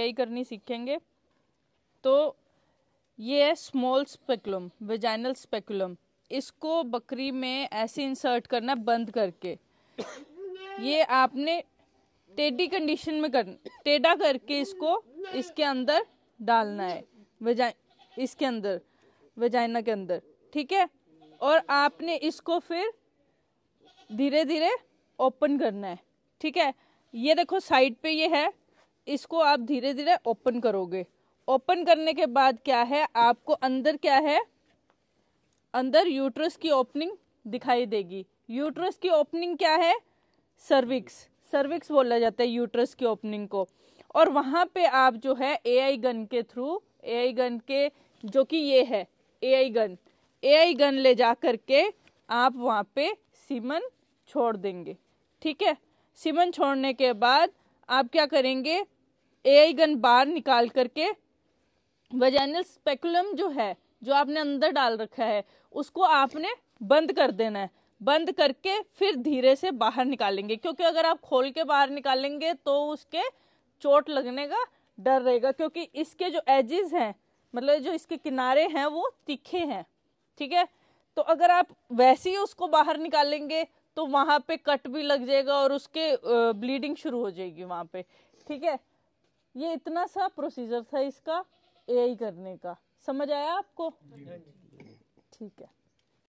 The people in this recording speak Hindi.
यही करनी सीखेंगे तो ये है स्मॉल स्पेकुलम वेजाइनल स्पेकुलम इसको बकरी में ऐसे इंसर्ट करना बंद करके ये आपने टेढ़ी कंडीशन में कर टेढ़ा करके इसको इसके अंदर डालना है वजा इसके अंदर वजाइना के अंदर ठीक है और आपने इसको फिर धीरे धीरे ओपन करना है ठीक है ये देखो साइड पे ये है इसको आप धीरे धीरे ओपन करोगे ओपन करने के बाद क्या है आपको अंदर क्या है अंदर यूट्रस की ओपनिंग दिखाई देगी यूट्रस की ओपनिंग क्या है सर्विक्स सर्विक्स बोला जाता है यूट्रस की ओपनिंग को और वहाँ पे आप जो है एआई गन के थ्रू एआई गन के जो कि ये है एआई गन एआई गन ले जा करके आप वहाँ पे सीमन छोड़ देंगे ठीक है सीमन छोड़ने के बाद आप क्या करेंगे ए गन बाहर निकाल करके वजाइनल स्पेकुलम जो है जो आपने अंदर डाल रखा है उसको आपने बंद कर देना है बंद करके फिर धीरे से बाहर निकालेंगे क्योंकि अगर आप खोल के बाहर निकालेंगे तो उसके चोट लगने का डर रहेगा क्योंकि इसके जो एजेस हैं मतलब जो इसके किनारे हैं वो तीखे हैं ठीक है तो अगर आप वैसे ही उसको बाहर निकालेंगे तो वहाँ पे कट भी लग जाएगा और उसके ब्लीडिंग शुरू हो जाएगी वहाँ पे ठीक है ये इतना सा प्रोसीजर था इसका एआई करने का समझ आया आपको ठीक है